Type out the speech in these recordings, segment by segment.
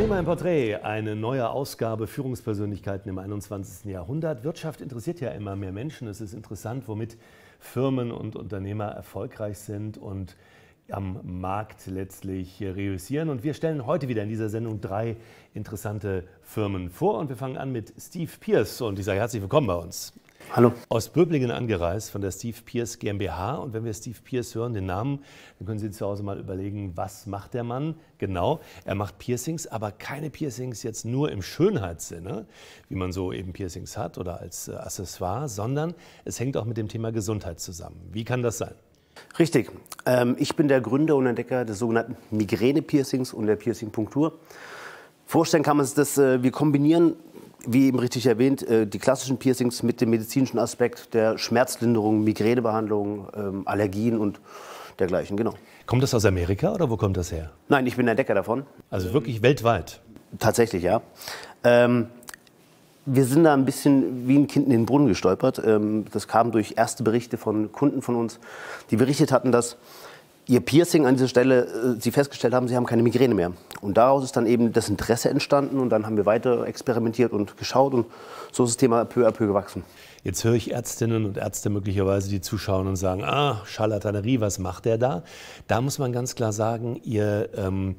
Unternehmer im Porträt, eine neue Ausgabe Führungspersönlichkeiten im 21. Jahrhundert. Wirtschaft interessiert ja immer mehr Menschen. Es ist interessant, womit Firmen und Unternehmer erfolgreich sind und am Markt letztlich reüssieren. Und wir stellen heute wieder in dieser Sendung drei interessante Firmen vor. Und wir fangen an mit Steve Pierce. Und ich sage herzlich willkommen bei uns. Hallo. Aus Böblingen angereist von der Steve Pierce GmbH. Und wenn wir Steve Pierce hören, den Namen, dann können Sie zu Hause mal überlegen, was macht der Mann genau? Er macht Piercings, aber keine Piercings jetzt nur im Schönheitssinne, ne? wie man so eben Piercings hat oder als äh, Accessoire, sondern es hängt auch mit dem Thema Gesundheit zusammen. Wie kann das sein? Richtig. Ähm, ich bin der Gründer und Entdecker des sogenannten Migräne-Piercings und der Piercing-Punktur. Vorstellen kann man sich dass äh, wir kombinieren wie eben richtig erwähnt, äh, die klassischen Piercings mit dem medizinischen Aspekt der Schmerzlinderung, Migränebehandlung, ähm, Allergien und dergleichen, genau. Kommt das aus Amerika oder wo kommt das her? Nein, ich bin der Decker davon. Also wirklich weltweit? Tatsächlich, ja. Ähm, wir sind da ein bisschen wie ein Kind in den Brunnen gestolpert. Ähm, das kam durch erste Berichte von Kunden von uns, die berichtet hatten, dass ihr Piercing an dieser Stelle, äh, Sie festgestellt haben, Sie haben keine Migräne mehr. Und daraus ist dann eben das Interesse entstanden und dann haben wir weiter experimentiert und geschaut und so ist das Thema peu à peu gewachsen. Jetzt höre ich Ärztinnen und Ärzte möglicherweise, die zuschauen und sagen, ah, Charlatanerie, was macht der da? Da muss man ganz klar sagen, ihr ähm,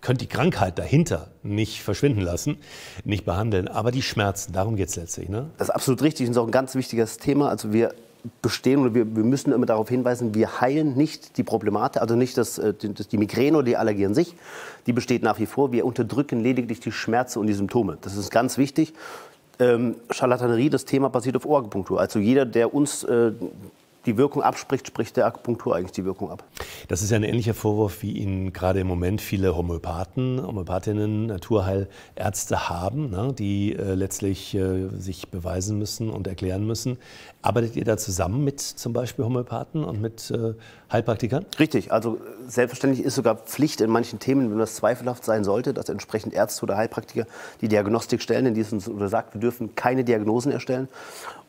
könnt die Krankheit dahinter nicht verschwinden lassen, nicht behandeln, aber die Schmerzen, darum geht es letztlich. Ne? Das ist absolut richtig und ist auch ein ganz wichtiges Thema. Also wir bestehen oder wir, wir müssen immer darauf hinweisen, wir heilen nicht die Problematik, also nicht das, äh, das, die Migräne oder die Allergie an sich, die besteht nach wie vor. Wir unterdrücken lediglich die Schmerzen und die Symptome. Das ist ganz wichtig. Ähm, Charlatanerie, das Thema basiert auf Akupunktur. Also jeder, der uns äh, die Wirkung abspricht, spricht der Akupunktur eigentlich die Wirkung ab. Das ist ja ein ähnlicher Vorwurf, wie ihn gerade im Moment viele Homöopathen, Homöopathinnen, Naturheilärzte haben, ne, die äh, letztlich äh, sich beweisen müssen und erklären müssen. Arbeitet ihr da zusammen mit zum Beispiel Homöopathen und mit äh, Heilpraktikern? Richtig, also äh, selbstverständlich ist sogar Pflicht in manchen Themen, wenn das zweifelhaft sein sollte, dass entsprechend Ärzte oder Heilpraktiker die Diagnostik stellen, denn die ist uns untersagt, wir dürfen keine Diagnosen erstellen.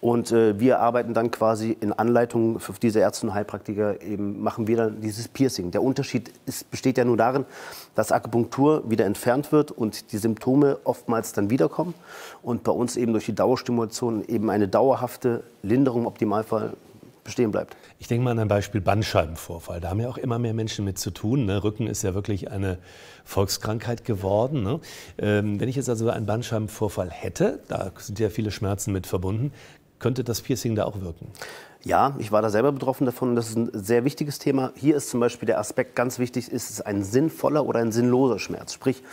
Und äh, wir arbeiten dann quasi in Anleitung für diese Ärzte und Heilpraktiker, eben machen wir dann dieses Piercing. Der Unterschied ist, besteht ja nur darin, dass Akupunktur wieder entfernt wird und die Symptome oftmals dann wiederkommen und bei uns eben durch die Dauerstimulation eben eine dauerhafte Linderung im Optimalfall bestehen bleibt. Ich denke mal an ein Beispiel Bandscheibenvorfall. Da haben ja auch immer mehr Menschen mit zu tun. Ne? Rücken ist ja wirklich eine Volkskrankheit geworden. Ne? Ähm, wenn ich jetzt also einen Bandscheibenvorfall hätte, da sind ja viele Schmerzen mit verbunden, könnte das Piercing da auch wirken? Ja, ich war da selber betroffen davon das ist ein sehr wichtiges Thema. Hier ist zum Beispiel der Aspekt ganz wichtig, ist es ein sinnvoller oder ein sinnloser Schmerz? Sprich,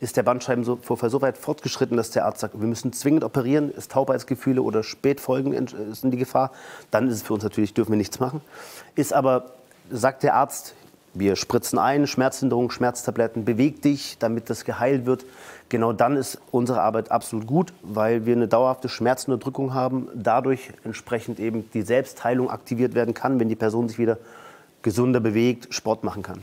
ist der Bandscheibenvorfall so weit fortgeschritten, dass der Arzt sagt, wir müssen zwingend operieren, ist Taubheitsgefühle oder Spätfolgen sind die Gefahr, dann ist es für uns natürlich, dürfen wir nichts machen. Ist aber sagt der Arzt, wir spritzen ein, Schmerzlinderung, Schmerztabletten, beweg dich, damit das geheilt wird. Genau dann ist unsere Arbeit absolut gut, weil wir eine dauerhafte Schmerzunterdrückung haben. Dadurch entsprechend eben die Selbstheilung aktiviert werden kann, wenn die Person sich wieder gesunder bewegt, Sport machen kann.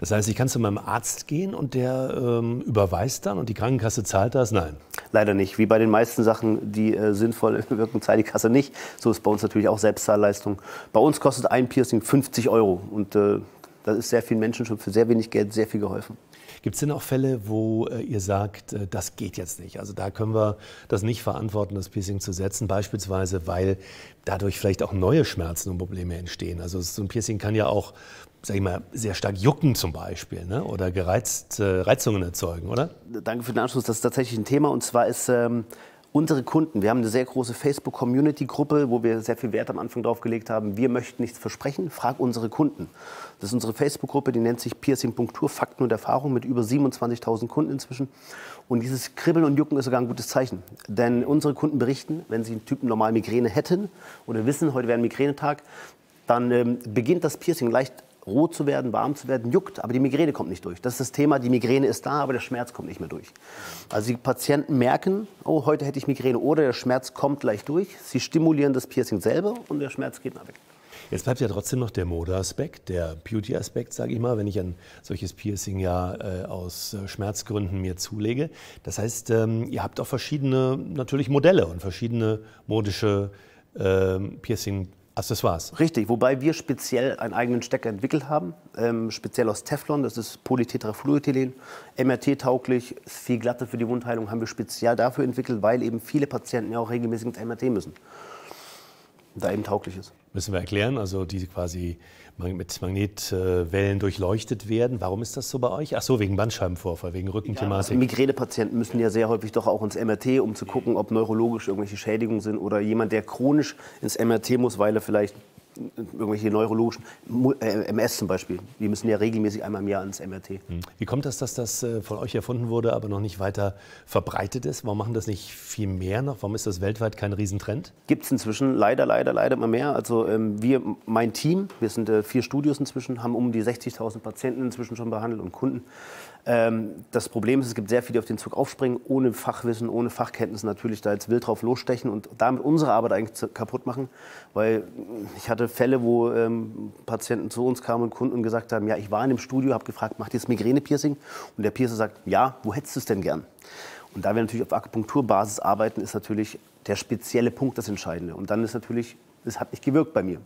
Das heißt, ich kann zu meinem Arzt gehen und der ähm, überweist dann und die Krankenkasse zahlt das? Nein. Leider nicht. Wie bei den meisten Sachen, die äh, sinnvoll wirken, zahlt die Kasse nicht. So ist bei uns natürlich auch Selbstzahlleistung. Bei uns kostet ein Piercing 50 Euro und äh, da ist sehr vielen Menschen schon für sehr wenig Geld sehr viel geholfen. Gibt es denn auch Fälle, wo äh, ihr sagt, äh, das geht jetzt nicht? Also da können wir das nicht verantworten, das Piercing zu setzen, beispielsweise, weil dadurch vielleicht auch neue Schmerzen und Probleme entstehen. Also so ein Piercing kann ja auch, sag ich mal, sehr stark jucken zum Beispiel ne? oder gereizt, äh, Reizungen erzeugen, oder? Danke für den Anschluss. Das ist tatsächlich ein Thema und zwar ist... Ähm unsere Kunden, wir haben eine sehr große Facebook-Community-Gruppe, wo wir sehr viel Wert am Anfang drauf gelegt haben. Wir möchten nichts versprechen, frag unsere Kunden. Das ist unsere Facebook-Gruppe, die nennt sich Piercing Fakten und Erfahrung mit über 27.000 Kunden inzwischen. Und dieses Kribbeln und Jucken ist sogar ein gutes Zeichen. Denn unsere Kunden berichten, wenn sie einen Typen normal Migräne hätten oder wissen, heute wäre ein Migränetag, dann ähm, beginnt das Piercing leicht rot zu werden, warm zu werden, juckt, aber die Migräne kommt nicht durch. Das ist das Thema, die Migräne ist da, aber der Schmerz kommt nicht mehr durch. Also die Patienten merken, oh, heute hätte ich Migräne oder der Schmerz kommt gleich durch. Sie stimulieren das Piercing selber und der Schmerz geht nach weg. Jetzt bleibt ja trotzdem noch der Modeaspekt, der Beauty-Aspekt, sage ich mal, wenn ich ein solches Piercing ja äh, aus äh, Schmerzgründen mir zulege. Das heißt, ähm, ihr habt auch verschiedene, natürlich Modelle und verschiedene modische äh, piercing piercing das war's. Richtig, wobei wir speziell einen eigenen Stecker entwickelt haben, ähm, speziell aus Teflon, das ist Polytetrafluorethylen, MRT-tauglich, viel glatter für die Wundheilung, haben wir speziell dafür entwickelt, weil eben viele Patienten ja auch regelmäßig ins MRT müssen, da eben tauglich ist müssen wir erklären, also die quasi mit Magnetwellen durchleuchtet werden. Warum ist das so bei euch? Ach so, wegen Bandscheibenvorfall, wegen Rückenthematik. Ja, also Migränepatienten müssen ja sehr häufig doch auch ins MRT, um zu gucken, ob neurologisch irgendwelche Schädigungen sind oder jemand, der chronisch ins MRT muss, weil er vielleicht irgendwelche neurologischen, MS äh, zum Beispiel, die müssen ja regelmäßig einmal im Jahr ins MRT. Hm. Wie kommt das, dass das äh, von euch erfunden wurde, aber noch nicht weiter verbreitet ist? Warum machen das nicht viel mehr noch? Warum ist das weltweit kein Riesentrend? Gibt es inzwischen leider, leider, leider immer mehr. Also also ähm, wir, mein Team, wir sind äh, vier Studios inzwischen, haben um die 60.000 Patienten inzwischen schon behandelt und Kunden. Ähm, das Problem ist, es gibt sehr viele, die auf den Zug aufspringen, ohne Fachwissen, ohne Fachkenntnis natürlich da jetzt wild drauf losstechen und damit unsere Arbeit eigentlich kaputt machen. Weil ich hatte Fälle, wo ähm, Patienten zu uns kamen und Kunden gesagt haben, ja, ich war in dem Studio, habe gefragt, macht ihr das Migräne-Piercing? Und der Piercer sagt, ja, wo hättest du es denn gern? Und da wir natürlich auf Akupunkturbasis arbeiten, ist natürlich der spezielle Punkt das Entscheidende. Und dann ist natürlich das hat nicht gewirkt bei mir.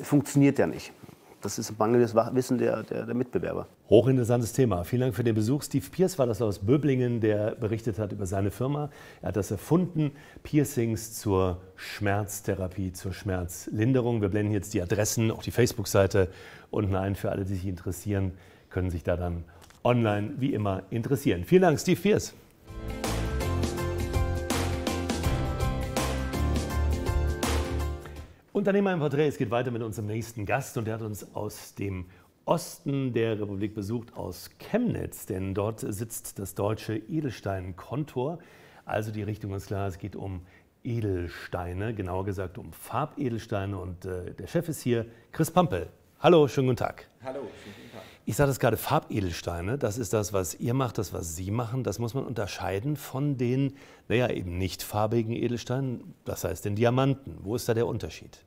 Funktioniert ja nicht. Das ist ein mangelndes Wissen der, der, der Mitbewerber. Hochinteressantes Thema. Vielen Dank für den Besuch. Steve Pierce war das aus Böblingen, der berichtet hat über seine Firma. Er hat das erfunden. Piercings zur Schmerztherapie, zur Schmerzlinderung. Wir blenden jetzt die Adressen, auch die Facebook-Seite unten ein. Für alle, die sich interessieren, können sich da dann online wie immer interessieren. Vielen Dank, Steve Pierce. Unternehmer im Porträt, es geht weiter mit unserem nächsten Gast und der hat uns aus dem Osten der Republik besucht, aus Chemnitz, denn dort sitzt das deutsche Edelsteinkontor. Also die Richtung ist klar, es geht um Edelsteine, genauer gesagt um Farbedelsteine und äh, der Chef ist hier, Chris Pampel. Hallo, schönen guten Tag. Hallo, schönen guten Tag. Ich sage das gerade Farbedelsteine, das ist das, was ihr macht, das, was Sie machen. Das muss man unterscheiden von den, naja, eben nicht farbigen Edelsteinen, das heißt den Diamanten. Wo ist da der Unterschied?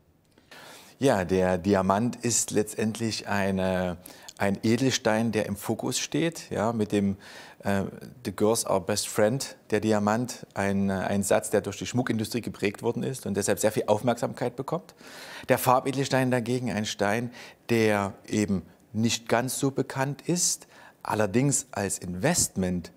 Ja, der Diamant ist letztendlich eine, ein Edelstein, der im Fokus steht, ja, mit dem äh, The Girls Are Best Friend, der Diamant, ein, äh, ein Satz, der durch die Schmuckindustrie geprägt worden ist und deshalb sehr viel Aufmerksamkeit bekommt. Der Farbedelstein dagegen, ein Stein, der eben nicht ganz so bekannt ist, allerdings als Investment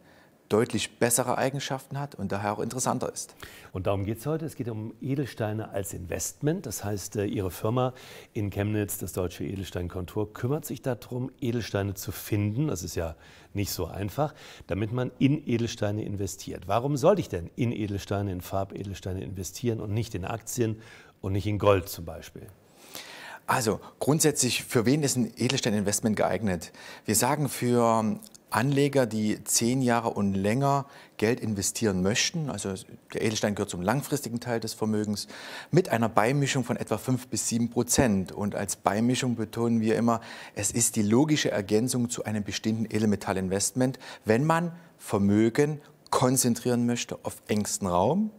deutlich bessere Eigenschaften hat und daher auch interessanter ist. Und darum geht es heute. Es geht um Edelsteine als Investment. Das heißt, äh, Ihre Firma in Chemnitz, das Deutsche Edelsteinkontor, kümmert sich darum, Edelsteine zu finden. Das ist ja nicht so einfach, damit man in Edelsteine investiert. Warum sollte ich denn in Edelsteine, in Farbedelsteine investieren und nicht in Aktien und nicht in Gold zum Beispiel? Also grundsätzlich, für wen ist ein Edelsteininvestment geeignet? Wir sagen für Anleger, die zehn Jahre und länger Geld investieren möchten, also der Edelstein gehört zum langfristigen Teil des Vermögens, mit einer Beimischung von etwa 5 bis 7 Prozent. Und als Beimischung betonen wir immer, es ist die logische Ergänzung zu einem bestimmten Edelmetallinvestment, wenn man Vermögen konzentrieren möchte auf engsten Raum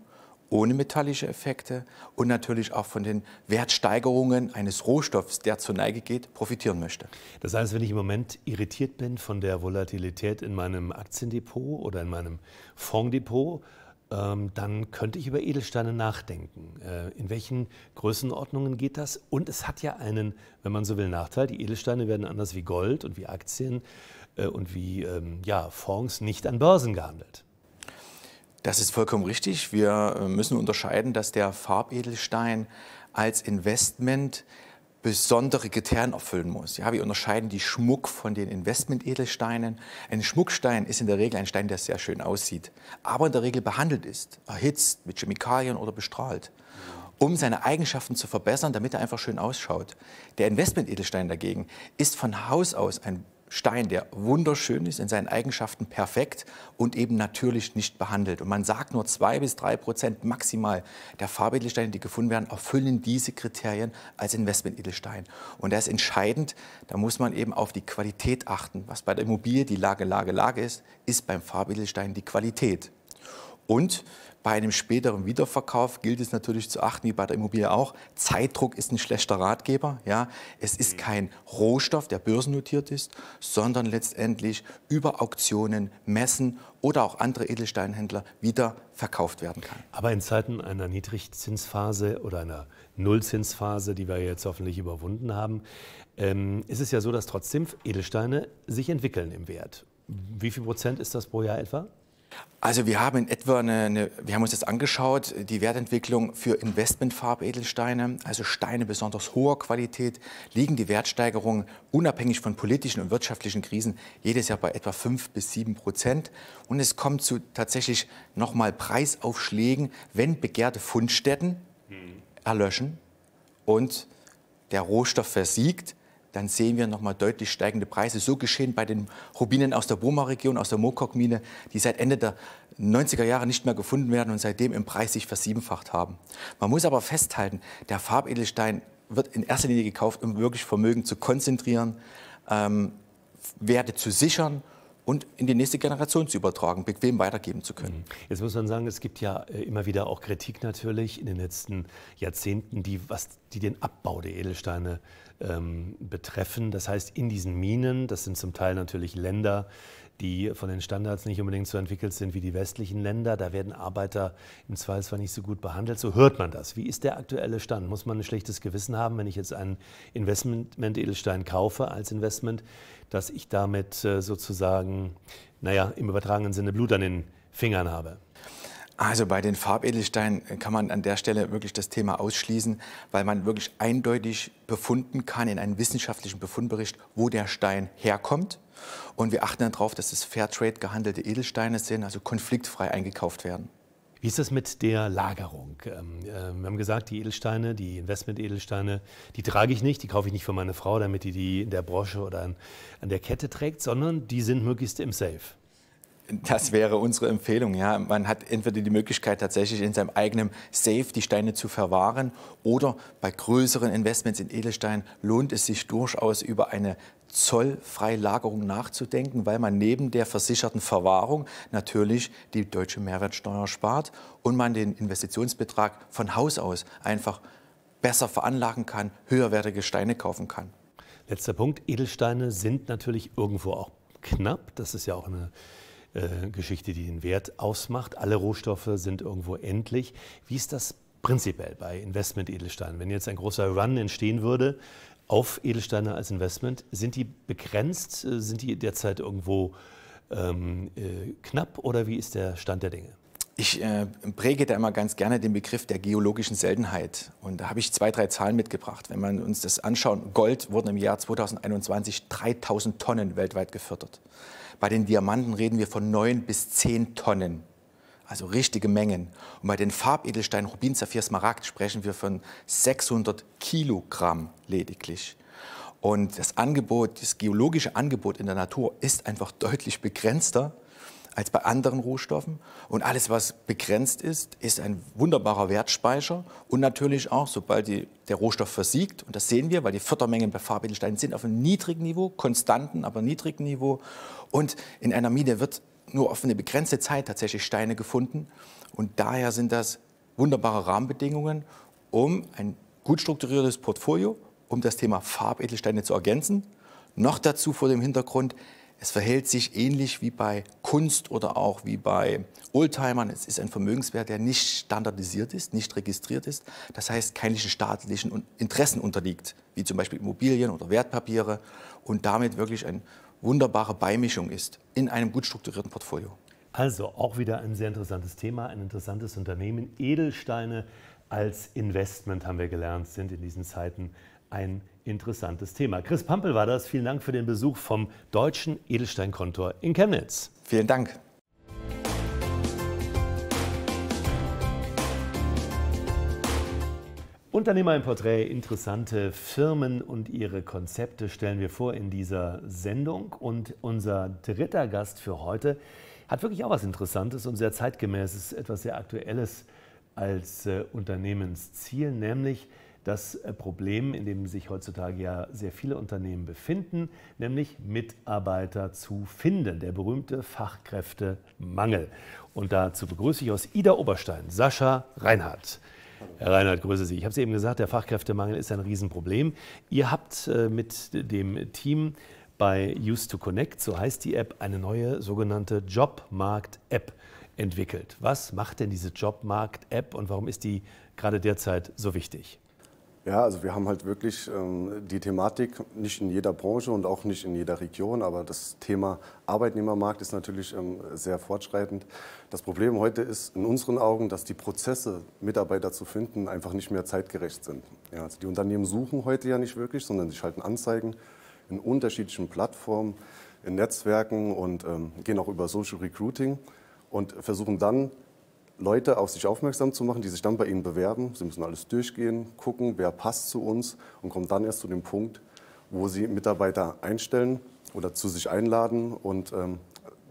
ohne metallische Effekte und natürlich auch von den Wertsteigerungen eines Rohstoffs, der zur Neige geht, profitieren möchte. Das heißt, wenn ich im Moment irritiert bin von der Volatilität in meinem Aktiendepot oder in meinem Fonddepot, ähm, dann könnte ich über Edelsteine nachdenken. Äh, in welchen Größenordnungen geht das? Und es hat ja einen, wenn man so will, Nachteil. Die Edelsteine werden anders wie Gold und wie Aktien äh, und wie ähm, ja, Fonds nicht an Börsen gehandelt. Das ist vollkommen richtig. Wir äh, müssen unterscheiden, dass der Farbedelstein als Investment besondere Kriterien erfüllen muss. Ja, wir unterscheiden die Schmuck von den Investment-Edelsteinen. Ein Schmuckstein ist in der Regel ein Stein, der sehr schön aussieht, aber in der Regel behandelt ist, erhitzt, mit Chemikalien oder bestrahlt, um seine Eigenschaften zu verbessern, damit er einfach schön ausschaut. Der Investment-Edelstein dagegen ist von Haus aus ein Stein, der wunderschön ist, in seinen Eigenschaften perfekt und eben natürlich nicht behandelt. Und man sagt, nur zwei bis drei Prozent maximal der Farbedelsteine, die gefunden werden, erfüllen diese Kriterien als Investmentedelstein. Und das ist entscheidend, da muss man eben auf die Qualität achten. Was bei der Immobilie die Lage, Lage, Lage ist, ist beim Farbedelstein die Qualität. Und bei einem späteren Wiederverkauf gilt es natürlich zu achten, wie bei der Immobilie auch, Zeitdruck ist ein schlechter Ratgeber. Ja? Es ist mhm. kein Rohstoff, der börsennotiert ist, sondern letztendlich über Auktionen, Messen oder auch andere Edelsteinhändler wieder verkauft werden kann. Aber in Zeiten einer Niedrigzinsphase oder einer Nullzinsphase, die wir jetzt hoffentlich überwunden haben, ähm, ist es ja so, dass trotzdem Edelsteine sich entwickeln im Wert. Wie viel Prozent ist das pro Jahr etwa? Also wir haben in etwa eine, eine, wir haben uns jetzt angeschaut, die Wertentwicklung für Investmentfarbedelsteine, also Steine besonders hoher Qualität, liegen die Wertsteigerungen unabhängig von politischen und wirtschaftlichen Krisen jedes Jahr bei etwa 5 bis 7 Prozent. Und es kommt zu tatsächlich nochmal Preisaufschlägen, wenn begehrte Fundstätten hm. erlöschen und der Rohstoff versiegt, dann sehen wir nochmal deutlich steigende Preise. So geschehen bei den Rubinen aus der Burma-Region, aus der Mokok-Mine, die seit Ende der 90er Jahre nicht mehr gefunden werden und seitdem im Preis sich versiebenfacht haben. Man muss aber festhalten, der Farbedelstein wird in erster Linie gekauft, um wirklich Vermögen zu konzentrieren, ähm, Werte zu sichern und in die nächste Generation zu übertragen, bequem weitergeben zu können. Mhm. Jetzt muss man sagen, es gibt ja äh, immer wieder auch Kritik natürlich in den letzten Jahrzehnten, die, was, die den Abbau der Edelsteine äh, ähm, betreffen. Das heißt, in diesen Minen, das sind zum Teil natürlich Länder, die von den Standards nicht unbedingt so entwickelt sind wie die westlichen Länder. Da werden Arbeiter im Zweifelsfall nicht so gut behandelt. So hört man das. Wie ist der aktuelle Stand? Muss man ein schlechtes Gewissen haben, wenn ich jetzt einen Investment-Edelstein kaufe als Investment, dass ich damit äh, sozusagen, naja, im übertragenen Sinne Blut an den Fingern habe? Also bei den Farbedelsteinen äh, kann man an der Stelle wirklich das Thema ausschließen, weil man wirklich eindeutig befunden kann in einem wissenschaftlichen Befundbericht, wo der Stein herkommt. Und wir achten dann darauf, dass es Fairtrade gehandelte Edelsteine sind, also konfliktfrei eingekauft werden. Wie ist das mit der Lagerung? Ähm, äh, wir haben gesagt, die Edelsteine, die Investment-Edelsteine, die trage ich nicht, die kaufe ich nicht für meine Frau, damit die die in der Brosche oder an, der Kette trägt, sondern die sind möglichst im Safe. Das wäre unsere Empfehlung. Ja. Man hat entweder die Möglichkeit, tatsächlich in seinem eigenen Safe die Steine zu verwahren oder bei größeren Investments in Edelstein lohnt es sich durchaus über eine zollfreie Lagerung nachzudenken, weil man neben der versicherten Verwahrung natürlich die deutsche Mehrwertsteuer spart und man den Investitionsbetrag von Haus aus einfach besser veranlagen kann, höherwertige Steine kaufen kann. Letzter Punkt, Edelsteine sind natürlich irgendwo auch knapp. Das ist ja auch eine äh, Geschichte, die den Wert ausmacht. Alle Rohstoffe sind irgendwo endlich. Wie ist das prinzipiell bei Investment-Edelsteinen? Wenn jetzt ein großer Run entstehen würde auf Edelsteine als Investment, sind die begrenzt? Äh, sind die derzeit irgendwo ähm, äh, knapp oder wie ist der Stand der Dinge? Ich äh, präge da immer ganz gerne den Begriff der geologischen Seltenheit. Und da habe ich zwei, drei Zahlen mitgebracht. Wenn man uns das anschaut, Gold wurden im Jahr 2021 3000 Tonnen weltweit gefördert. Bei den Diamanten reden wir von 9 bis 10 Tonnen. Also richtige Mengen. Und bei den Farbedelsteinen Rubin, Saphir, Smaragd sprechen wir von 600 Kilogramm lediglich. Und das Angebot, das geologische Angebot in der Natur ist einfach deutlich begrenzter als bei anderen Rohstoffen. Und alles, was begrenzt ist, ist ein wunderbarer Wertspeicher. Und natürlich auch, sobald die, der Rohstoff versiegt, und das sehen wir, weil die Fördermengen bei Farbedelsteinen sind auf einem niedrigen Niveau, konstanten, aber niedrigen Niveau. Und in einer Mine wird nur auf eine begrenzte Zeit tatsächlich Steine gefunden. Und daher sind das wunderbare Rahmenbedingungen, um ein gut strukturiertes Portfolio, um das Thema Farbedelsteine zu ergänzen. Noch dazu vor dem Hintergrund, es verhält sich ähnlich wie bei Kunst oder auch wie bei Oldtimern. Es ist ein Vermögenswert, der nicht standardisiert ist, nicht registriert ist. Das heißt, keinen staatlichen Interessen unterliegt, wie zum Beispiel Immobilien oder Wertpapiere. Und damit wirklich eine wunderbare Beimischung ist in einem gut strukturierten Portfolio. Also auch wieder ein sehr interessantes Thema, ein interessantes Unternehmen. Edelsteine als Investment, haben wir gelernt, sind in diesen Zeiten ein Investment interessantes Thema. Chris Pampel war das. Vielen Dank für den Besuch vom Deutschen Edelsteinkontor in Chemnitz. Vielen Dank. Unternehmer im Porträt, interessante Firmen und ihre Konzepte stellen wir vor in dieser Sendung. Und unser dritter Gast für heute hat wirklich auch was Interessantes und sehr zeitgemäßes, etwas sehr Aktuelles als äh, Unternehmensziel, nämlich das äh, Problem, in dem sich heutzutage ja sehr viele Unternehmen befinden, nämlich Mitarbeiter zu finden, der berühmte Fachkräftemangel. Und dazu begrüße ich aus Ida Oberstein Sascha Reinhardt. Herr Reinhardt, grüße Sie. Ich habe es eben gesagt, der Fachkräftemangel ist ein Riesenproblem. Ihr habt äh, mit dem Team bei Used to Connect, so heißt die App, eine neue sogenannte Jobmarkt-App entwickelt. Was macht denn diese Jobmarkt-App und warum ist die gerade derzeit so wichtig? Ja, also wir haben halt wirklich ähm, die Thematik nicht in jeder Branche und auch nicht in jeder Region, aber das Thema Arbeitnehmermarkt ist natürlich ähm, sehr fortschreitend. Das Problem heute ist in unseren Augen, dass die Prozesse, Mitarbeiter zu finden, einfach nicht mehr zeitgerecht sind. Ja, also die Unternehmen suchen heute ja nicht wirklich, sondern sie schalten Anzeigen in unterschiedlichen Plattformen, in Netzwerken und ähm, gehen auch über Social Recruiting und versuchen dann Leute auf sich aufmerksam zu machen, die sich dann bei Ihnen bewerben. Sie müssen alles durchgehen, gucken, wer passt zu uns und kommen dann erst zu dem Punkt, wo Sie Mitarbeiter einstellen oder zu sich einladen und ähm,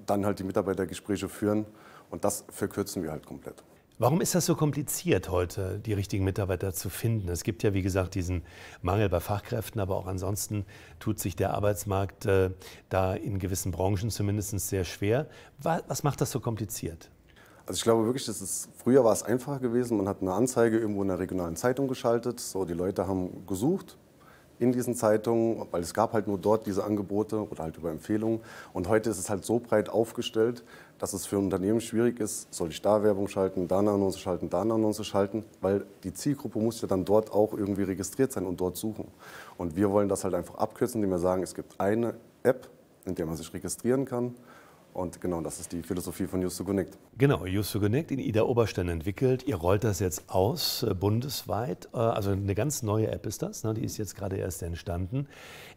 dann halt die Mitarbeitergespräche führen. Und das verkürzen wir halt komplett. Warum ist das so kompliziert heute, die richtigen Mitarbeiter zu finden? Es gibt ja, wie gesagt, diesen Mangel bei Fachkräften, aber auch ansonsten tut sich der Arbeitsmarkt äh, da in gewissen Branchen zumindest sehr schwer. Was macht das so kompliziert? Also ich glaube wirklich, das ist, früher war es einfacher gewesen. Man hat eine Anzeige irgendwo in der regionalen Zeitung geschaltet. So, die Leute haben gesucht in diesen Zeitungen, weil es gab halt nur dort diese Angebote oder halt über Empfehlungen. Und heute ist es halt so breit aufgestellt, dass es für ein Unternehmen schwierig ist, soll ich da Werbung schalten, da eine Annonce schalten, da eine Annonce schalten, weil die Zielgruppe muss ja dann dort auch irgendwie registriert sein und dort suchen. Und wir wollen das halt einfach abkürzen, indem wir sagen, es gibt eine App, in der man sich registrieren kann und genau, das ist die Philosophie von Just to Connect. Genau, Just to Connect in Ida Oberstein entwickelt. Ihr rollt das jetzt aus äh, bundesweit. Äh, also eine ganz neue App ist das. Ne? Die ist jetzt gerade erst entstanden.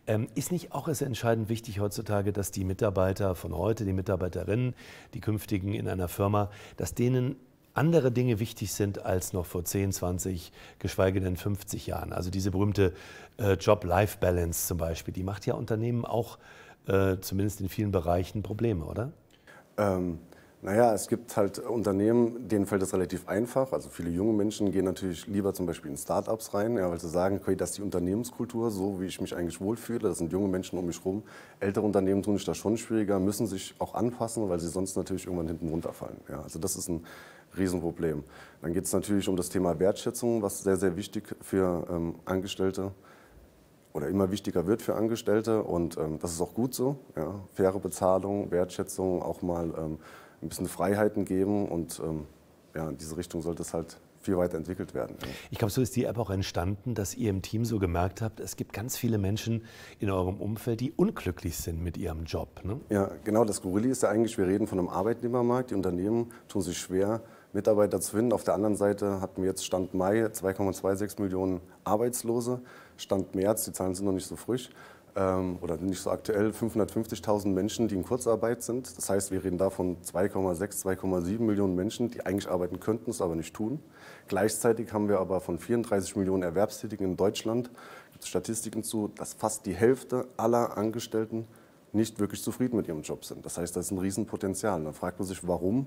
Ähm, ist nicht auch es entscheidend wichtig heutzutage, dass die Mitarbeiter von heute, die Mitarbeiterinnen, die künftigen in einer Firma, dass denen andere Dinge wichtig sind als noch vor 10, 20, geschweige denn 50 Jahren. Also diese berühmte äh, Job-Life-Balance zum Beispiel, die macht ja Unternehmen auch äh, zumindest in vielen Bereichen Probleme, oder? Ähm, naja, es gibt halt Unternehmen, denen fällt das relativ einfach. Also viele junge Menschen gehen natürlich lieber zum Beispiel in Startups rein, ja, weil sie sagen, okay, das ist die Unternehmenskultur, so wie ich mich eigentlich wohlfühle. Das sind junge Menschen um mich herum. Ältere Unternehmen tun sich das schon schwieriger, müssen sich auch anpassen, weil sie sonst natürlich irgendwann hinten runterfallen. Ja, also das ist ein Riesenproblem. Dann geht es natürlich um das Thema Wertschätzung, was sehr, sehr wichtig für ähm, Angestellte ist oder immer wichtiger wird für Angestellte und ähm, das ist auch gut so. Ja. Faire Bezahlung, Wertschätzung, auch mal ähm, ein bisschen Freiheiten geben und ähm, ja, in diese Richtung sollte es halt viel weiterentwickelt werden. Ja. Ich glaube, so ist die App auch entstanden, dass ihr im Team so gemerkt habt, es gibt ganz viele Menschen in eurem Umfeld, die unglücklich sind mit ihrem Job. Ne? Ja, genau. Das Skurrile ist ja eigentlich, wir reden von einem Arbeitnehmermarkt. Die Unternehmen tun sich schwer, Mitarbeiter zu finden. Auf der anderen Seite hatten wir jetzt Stand Mai 2,26 Millionen Arbeitslose. Stand März, die Zahlen sind noch nicht so frisch, ähm, oder nicht so aktuell, 550.000 Menschen, die in Kurzarbeit sind. Das heißt, wir reden davon 2,6, 2,7 Millionen Menschen, die eigentlich arbeiten könnten, es aber nicht tun. Gleichzeitig haben wir aber von 34 Millionen Erwerbstätigen in Deutschland, Statistiken zu, dass fast die Hälfte aller Angestellten nicht wirklich zufrieden mit ihrem Job sind. Das heißt, das ist ein Riesenpotenzial. Da fragt man sich, warum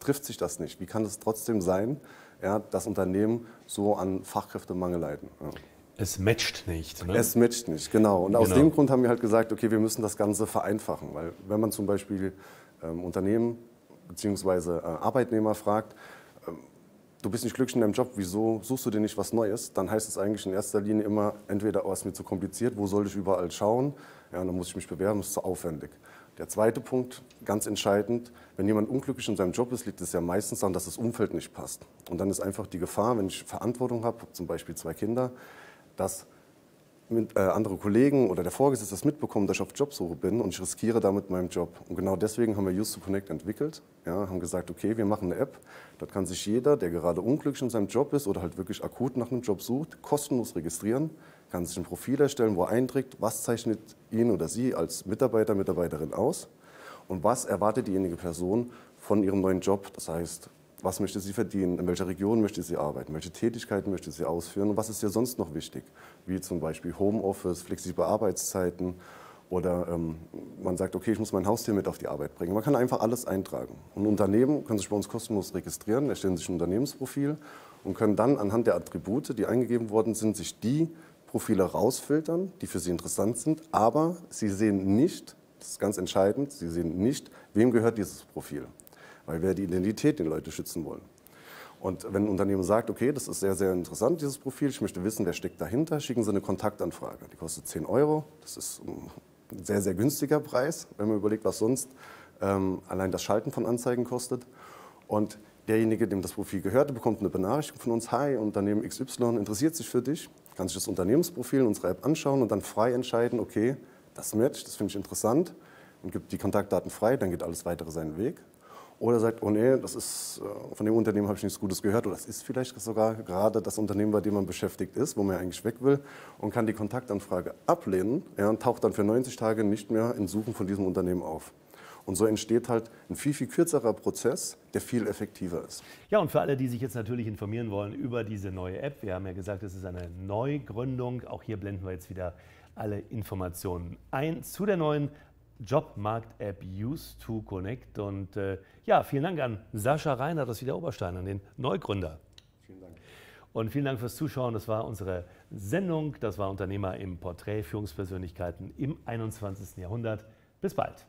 trifft sich das nicht? Wie kann es trotzdem sein, ja, dass Unternehmen so an Fachkräftemangel leiden? Ja. Es matcht nicht. Ne? Es matcht nicht, genau. Und genau. aus dem Grund haben wir halt gesagt, okay, wir müssen das Ganze vereinfachen. Weil wenn man zum Beispiel ähm, Unternehmen bzw. Äh, Arbeitnehmer fragt, äh, du bist nicht glücklich in deinem Job, wieso suchst du dir nicht was Neues? Dann heißt es eigentlich in erster Linie immer, entweder oh, ist mir zu kompliziert, wo soll ich überall schauen? Ja, dann muss ich mich bewerben, ist zu aufwendig. Der zweite Punkt, ganz entscheidend, wenn jemand unglücklich in seinem Job ist, liegt es ja meistens daran, dass das Umfeld nicht passt. Und dann ist einfach die Gefahr, wenn ich Verantwortung habe, zum Beispiel zwei Kinder, dass mit, äh, andere Kollegen oder der Vorgesetzte das mitbekommen, dass ich auf Jobsuche bin und ich riskiere damit meinen Job. Und genau deswegen haben wir Use to Connect entwickelt. Ja, haben gesagt, okay, wir machen eine App. Dort kann sich jeder, der gerade unglücklich in seinem Job ist oder halt wirklich akut nach einem Job sucht, kostenlos registrieren, kann sich ein Profil erstellen, wo er einträgt, was zeichnet ihn oder sie als Mitarbeiter, Mitarbeiterin aus und was erwartet diejenige Person von ihrem neuen Job. Das heißt, was möchte sie verdienen? In welcher Region möchte sie arbeiten? Welche Tätigkeiten möchte sie ausführen? Und was ist ihr sonst noch wichtig? Wie zum Beispiel Homeoffice, flexible Arbeitszeiten oder ähm, man sagt, okay, ich muss mein Haustier mit auf die Arbeit bringen. Man kann einfach alles eintragen. Und Unternehmen können sich bei uns kostenlos registrieren, erstellen sich ein Unternehmensprofil und können dann anhand der Attribute, die eingegeben worden sind, sich die Profile rausfiltern, die für sie interessant sind. Aber sie sehen nicht, das ist ganz entscheidend, sie sehen nicht, wem gehört dieses Profil weil wir die Identität der Leute schützen wollen. Und wenn ein Unternehmen sagt, okay, das ist sehr, sehr interessant, dieses Profil, ich möchte wissen, wer steckt dahinter, schicken Sie eine Kontaktanfrage. Die kostet 10 Euro. Das ist ein sehr, sehr günstiger Preis, wenn man überlegt, was sonst ähm, allein das Schalten von Anzeigen kostet. Und derjenige, dem das Profil gehörte, bekommt eine Benachrichtigung von uns, hi, Unternehmen XY interessiert sich für dich, kann sich das Unternehmensprofil in unserer App anschauen und dann frei entscheiden, okay, das Match, das finde ich interessant und gibt die Kontaktdaten frei, dann geht alles weitere seinen Weg. Oder sagt, oh nee, das ist, äh, von dem Unternehmen habe ich nichts Gutes gehört. Oder das ist vielleicht sogar gerade das Unternehmen, bei dem man beschäftigt ist, wo man eigentlich weg will und kann die Kontaktanfrage ablehnen ja, und taucht dann für 90 Tage nicht mehr in Suchen von diesem Unternehmen auf. Und so entsteht halt ein viel, viel kürzerer Prozess, der viel effektiver ist. Ja, und für alle, die sich jetzt natürlich informieren wollen über diese neue App, wir haben ja gesagt, es ist eine Neugründung. Auch hier blenden wir jetzt wieder alle Informationen ein zu der neuen Jobmarkt-App Use to Connect. Und äh, ja, vielen Dank an Sascha Reinhardt aus Wieder-Oberstein, an den Neugründer. Vielen Dank. Und vielen Dank fürs Zuschauen. Das war unsere Sendung. Das war Unternehmer im Porträt Führungspersönlichkeiten im 21. Jahrhundert. Bis bald.